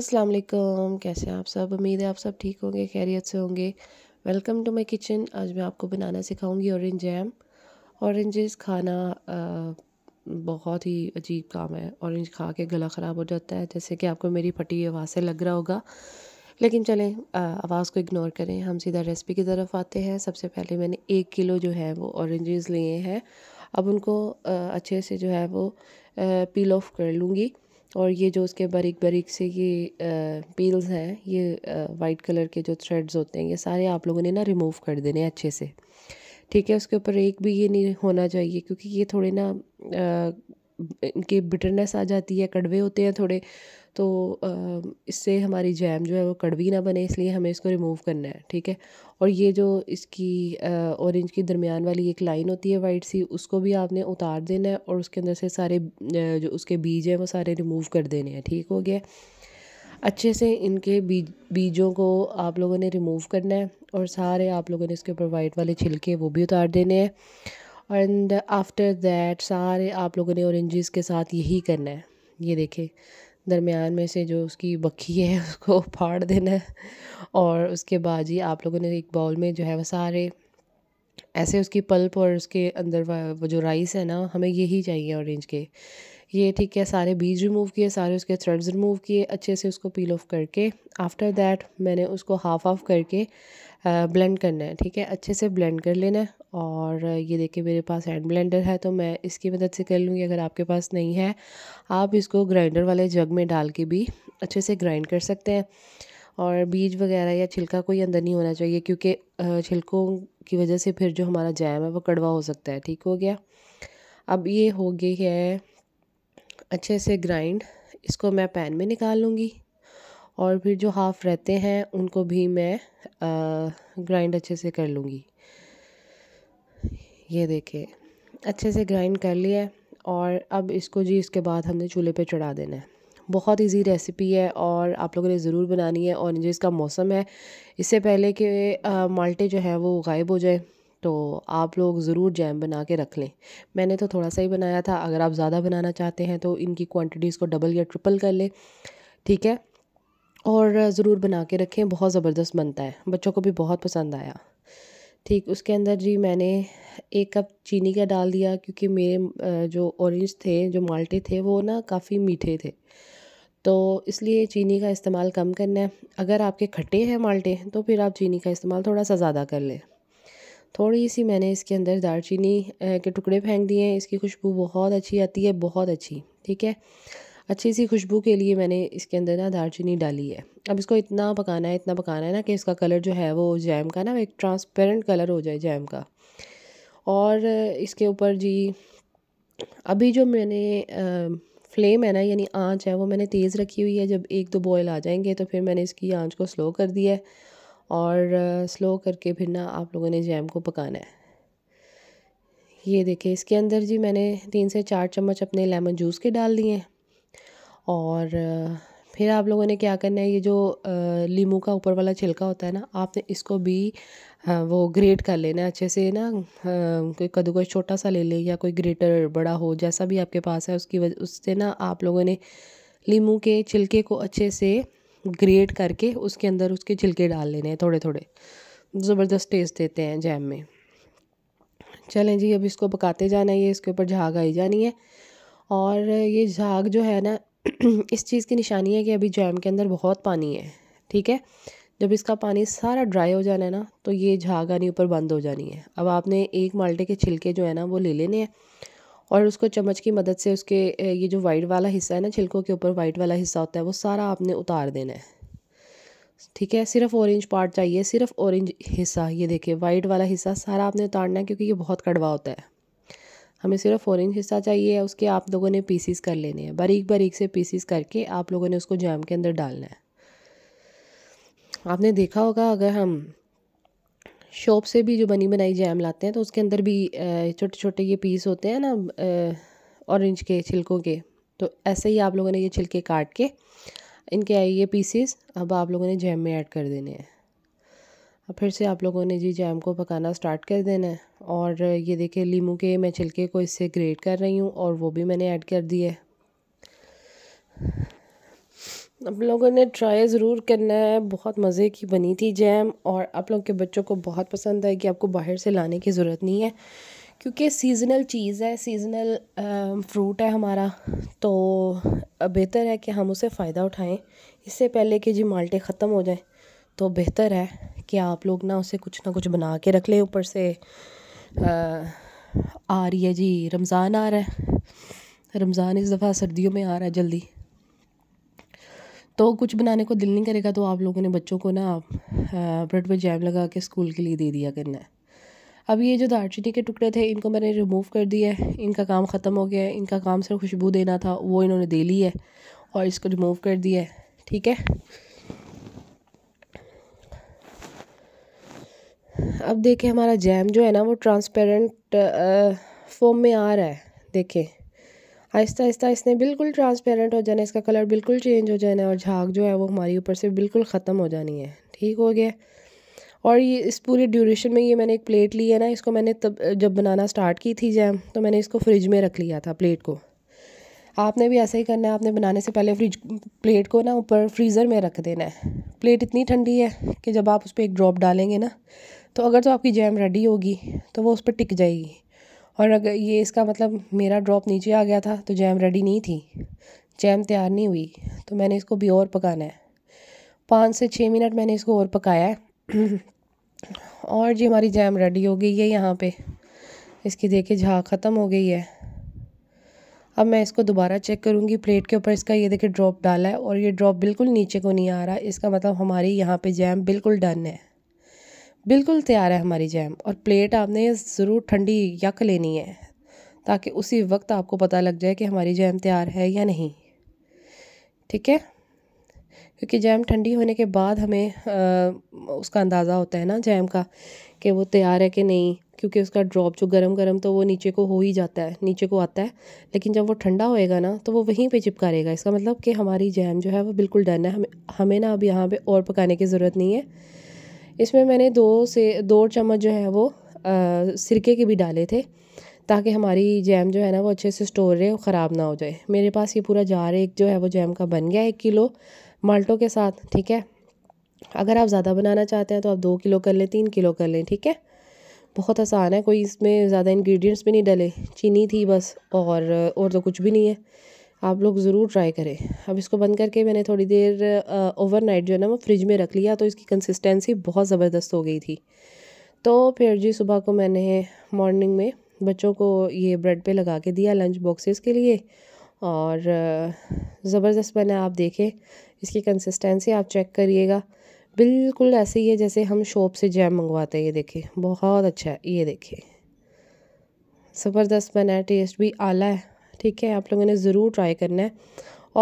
अस्सलाम वालेकुम कैसे हैं आप सब उम्मीद है आप सब ठीक होंगे खैरियत से होंगे वेलकम टू माय किचन आज मैं आपको बनाना सिखाऊंगी ऑरेंज जैम ऑरेंजेस खाना आ, बहुत ही अजीब काम है ऑरेंज खा के गला ख़राब हो जाता है जैसे कि आपको मेरी फटी आवाज़ से लग रहा होगा लेकिन चलें आवाज़ को इग्नोर करें हम सीधा रेसिपी की तरफ आते हैं सबसे पहले मैंने एक किलो जो है वो ऑरेंजेस लिए हैं अब उनको आ, अच्छे से जो है वो पील ऑफ कर लूँगी और ये जो उसके बारीक बारीक से ये पील्स हैं ये वाइट कलर के जो थ्रेड्स होते हैं ये सारे आप लोगों ने ना रिमूव कर देने अच्छे से ठीक है उसके ऊपर एक भी ये नहीं होना चाहिए क्योंकि ये थोड़े ना इनके इनकी बिटरनेस आ जाती है कड़वे होते हैं थोड़े तो इससे हमारी जैम जो है वो कड़वी ना बने इसलिए हमें इसको रिमूव करना है ठीक है और ये जो इसकी ऑरेंज की दरमियान वाली एक लाइन होती है वाइट सी उसको भी आपने उतार देना है और उसके अंदर से सारे जो उसके बीज हैं वो सारे रिमूव कर देने हैं ठीक हो गया अच्छे से इनके बीज बीजों को आप लोगों ने रिमूव करना है और सारे आप लोगों ने इसके ऊपर वाइट वाले छिलके वो भी उतार देने हैं एंड आफ्टर दैट सारे आप लोगों ने ऑरेंजेस के साथ यही करना है ये देखें दरमियान में से जो उसकी बखी है उसको फाड़ देना और उसके बाद ही आप लोगों ने एक बाउल में जो है वह सारे ऐसे उसकी पल्प और उसके अंदर वो जो राइस है ना हमें यही चाहिए ऑरेंज के ये ठीक है सारे बीज रिमूव किए सारे उसके थ्रेड्स रिमूव किए अच्छे से उसको पील ऑफ करके आफ्टर दैट मैंने उसको हाफ ऑफ करके ब्लेंड करना है ठीक है अच्छे से ब्लेंड कर लेना है और ये देखिए मेरे पास हैंड ब्लेंडर है तो मैं इसकी मदद से कर लूँगी अगर आपके पास नहीं है आप इसको ग्राइंडर वाले जग में डाल के भी अच्छे से ग्राइंड कर सकते हैं और बीज वगैरह या छिलका कोई अंदर नहीं होना चाहिए क्योंकि छिलकों की वजह से फिर जो हमारा जैम है वो कड़वा हो सकता है ठीक हो गया अब ये हो गई है अच्छे से ग्राइंड इसको मैं पैन में निकाल लूँगी और फिर जो हाफ़ रहते हैं उनको भी मैं ग्राइंड अच्छे से कर लूँगी ये देखिए अच्छे से ग्राइंड कर लिया है और अब इसको जी इसके बाद हमने चूल्हे पे चढ़ा देना है बहुत इजी रेसिपी है और आप लोगों ने ज़रूर बनानी है और जो इसका मौसम है इससे पहले कि माल्टे जो है वो गायब हो जाए तो आप लोग ज़रूर जैम बना के रख लें मैंने तो थोड़ा सा ही बनाया था अगर आप ज़्यादा बनाना चाहते हैं तो इनकी क्वांटिटीज़ को डबल या ट्रिपल कर लें ठीक है और ज़रूर बना के रखें बहुत ज़बरदस्त बनता है बच्चों को भी बहुत पसंद आया ठीक उसके अंदर जी मैंने एक कप चीनी का डाल दिया क्योंकि मेरे जो ऑरेंज थे जो माल्टे थे वो ना काफ़ी मीठे थे तो इसलिए चीनी का इस्तेमाल कम करना है अगर आपके खट्टे हैं माल्टे तो फिर आप चीनी का इस्तेमाल थोड़ा सा ज़्यादा कर लें थोड़ी सी मैंने इसके अंदर दालचीनी के टुकड़े फेंक दिए हैं इसकी खुशबू बहुत अच्छी आती है बहुत अच्छी ठीक है अच्छी सी खुशबू के लिए मैंने इसके अंदर ना दालचीनी डाली है अब इसको इतना पकाना है इतना पकाना है ना कि इसका कलर जो है वो जैम का ना एक ट्रांसपेरेंट कलर हो जाए जैम का और इसके ऊपर जी अभी जो मैंने फ्लेम है ना यानी आंच है वो मैंने तेज़ रखी हुई है जब एक दो बॉयल आ जाएंगे तो फिर मैंने इसकी आंच को स्लो कर दिया है और स्लो करके फिर ना आप लोगों ने जैम को पकाना है ये देखिए इसके अंदर जी मैंने तीन से चार चम्मच अपने लेमन जूस के डाल दिए हैं और फिर आप लोगों ने क्या करना है ये जो लीमू का ऊपर वाला छिलका होता है ना आपने इसको भी वो ग्रेट कर लेना अच्छे से ना कोई कद्दूकस छोटा सा ले ले या कोई ग्रेटर बड़ा हो जैसा भी आपके पास है उसकी वजह उससे ना आप लोगों ने लीमू के छिलके को अच्छे से ग्रेट करके उसके अंदर उसके छिलके डाल लेने हैं थोड़े थोड़े ज़बरदस्त टेस्ट देते हैं जैम में चलें जी अब इसको पकाते जाना है ये इसके ऊपर झाग आई जानी है और ये झाग जो है ना इस चीज़ की निशानी है कि अभी जैम के अंदर बहुत पानी है ठीक है जब इसका पानी सारा ड्राई हो जाना है ना तो ये झाग आनी ऊपर बंद हो जानी है अब आपने एक माल्टे के छिलके जो है ना वो ले लेने हैं और उसको चम्मच की मदद से उसके ये जो वाइट वाला हिस्सा है ना छिलकों के ऊपर वाइट वाला हिस्सा होता है वो सारा आपने उतार देना है ठीक है सिर्फ ऑरेंज पार्ट चाहिए सिर्फ ऑरेंज हिस्सा ये देखिए वाइट वाला हिस्सा सारा आपने उतारना है क्योंकि ये बहुत कड़वा होता है हमें सिर्फ ऑरेंज हिस्सा चाहिए उसके आप लोगों ने पीसीस कर लेने हैं बारीक बारीक से पीसीस करके आप लोगों ने उसको जैम के अंदर डालना है आपने देखा होगा अगर हम शॉप से भी जो बनी बनाई जैम लाते हैं तो उसके अंदर भी छोटे छोटे ये पीस होते हैं ना ऑरेंज के छिलकों के तो ऐसे ही आप लोगों ने ये छिलके काट के इनके आए ये पीसेस अब आप लोगों ने जैम में ऐड कर देने हैं अब फिर से आप लोगों ने जी जैम को पकाना स्टार्ट कर देना है और ये देखिए लीमू के मैं छिलके को इससे ग्रेट कर रही हूँ और वो भी मैंने ऐड कर दिए आप लोगों ने ट्राई ज़रूर करना है बहुत मज़े की बनी थी जैम और आप लोग के बच्चों को बहुत पसंद है कि आपको बाहर से लाने की ज़रूरत नहीं है क्योंकि सीज़नल चीज़ है सीज़नल फ्रूट है हमारा तो बेहतर है कि हम उसे फ़ायदा उठाएं इससे पहले कि जी माल्टे ख़त्म हो जाएं तो बेहतर है कि आप लोग ना उसे कुछ ना कुछ बना के रख लें ऊपर से आ, आ रही है जी रमज़ान आ रहा है रमज़ान इस दफ़ा सर्दियों में आ रहा है जल्दी तो कुछ बनाने को दिल नहीं करेगा तो आप लोगों ने बच्चों को ना ब्रेड पर जैम लगा के स्कूल के लिए दे दिया करना है अब ये जो दालचीनी के टुकड़े थे इनको मैंने रिमूव कर दिया है इनका काम ख़त्म हो गया है इनका काम सिर्फ खुशबू देना था वो इन्होंने दे ली है और इसको रिमूव कर दिया है ठीक है अब देखें हमारा जैम जो है ना वो ट्रांसपेरेंट फॉर्म में आ रहा है देखें आहिस्ता आहिस्ता इसने बिल्कुल ट्रांसपेरेंट हो जाना इसका कलर बिल्कुल चेंज हो जाना है और झाग जो है वो हमारी ऊपर से बिल्कुल ख़त्म हो जानी है ठीक हो गया और ये इस पूरी ड्यूरेशन में ये मैंने एक प्लेट ली है ना इसको मैंने तब जब बनाना स्टार्ट की थी जैम तो मैंने इसको फ्रिज में रख लिया था प्लेट को आपने भी ऐसा ही करना है आपने बनाने से पहले फ्रिज प्लेट को ना ऊपर फ्रीज़र में रख देना है प्लेट इतनी ठंडी है कि जब आप उस पर एक ड्रॉप डालेंगे ना तो अगर तो आपकी जैम रेडी होगी तो वो उस पर टिक जाएगी और अगर ये इसका मतलब मेरा ड्रॉप नीचे आ गया था तो जैम रेडी नहीं थी जैम तैयार नहीं हुई तो मैंने इसको भी और पकाना है पाँच से छः मिनट मैंने इसको और पकाया है और जी हमारी जैम रेडी हो गई है यहाँ पे इसकी देखे झा ख़त्म हो गई है अब मैं इसको दोबारा चेक करूँगी प्लेट के ऊपर इसका ये देखे ड्रॉप डाला है और ये ड्रॉप बिल्कुल नीचे को नहीं आ रहा इसका मतलब हमारी यहाँ पे जैम बिल्कुल डन है बिल्कुल तैयार है हमारी जैम और प्लेट आपने ज़रूर ठंडी यक लेनी है ताकि उसी वक्त आपको पता लग जाए कि हमारी जैम तैयार है या नहीं ठीक है क्योंकि जैम ठंडी होने के बाद हमें आ, उसका अंदाज़ा होता है ना जैम का कि वो तैयार है कि नहीं क्योंकि उसका ड्रॉप जो गरम गरम तो वो नीचे को हो ही जाता है नीचे को आता है लेकिन जब वो ठंडा होएगा ना तो वो वहीं पे चिपका रहेगा इसका मतलब कि हमारी जैम जो है वो बिल्कुल डन है हमें हमें ना अब यहाँ पे और पकाने की ज़रूरत नहीं है इसमें मैंने दो से दो चम्मच जो है वो सिरके के भी डाले थे ताकि हमारी जैम जो है ना वो अच्छे से स्टोर रहे और ख़राब ना हो जाए मेरे पास ये पूरा जार एक जो है वो जैम का बन गया एक किलो माल्टो के साथ ठीक है अगर आप ज़्यादा बनाना चाहते हैं तो आप दो किलो कर लें तीन किलो कर लें ठीक है बहुत आसान है कोई इसमें ज़्यादा इंग्रेडिएंट्स भी नहीं डले चीनी थी बस और और तो कुछ भी नहीं है आप लोग ज़रूर ट्राई करें अब इसको बंद करके मैंने थोड़ी देर ओवरनाइट जो है ना वो फ्रिज में रख लिया तो इसकी कंसिस्टेंसी बहुत ज़बरदस्त हो गई थी तो फिर जी सुबह को मैंने मॉर्निंग में बच्चों को ये ब्रेड पे लगा के दिया लंच बॉक्सेस के लिए और ज़बरदस्त बना आप देखें इसकी कंसिस्टेंसी आप चेक करिएगा बिल्कुल ऐसे ही है जैसे हम शॉप से जैम मंगवाते हैं ये देखें बहुत अच्छा है ये देखें ज़बरदस्त बना है टेस्ट भी आला है ठीक है आप लोगों ने ज़रूर ट्राई करना है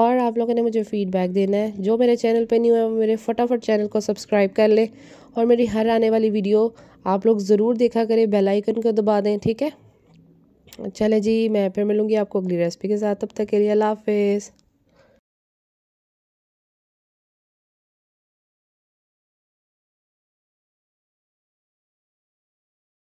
और आप लोगों ने मुझे फ़ीडबैक देना है जो मेरे चैनल पे नहीं हुआ है वो मेरे फटाफट चैनल को सब्सक्राइब कर लें और मेरी हर आने वाली वीडियो आप लोग ज़रूर देखा करें बेल आइकन को दबा दें ठीक है चले जी मैं फिर मिलूँगी आपको अगली रेसिपी के साथ तब तक के लिए अल्लाह हाफिज़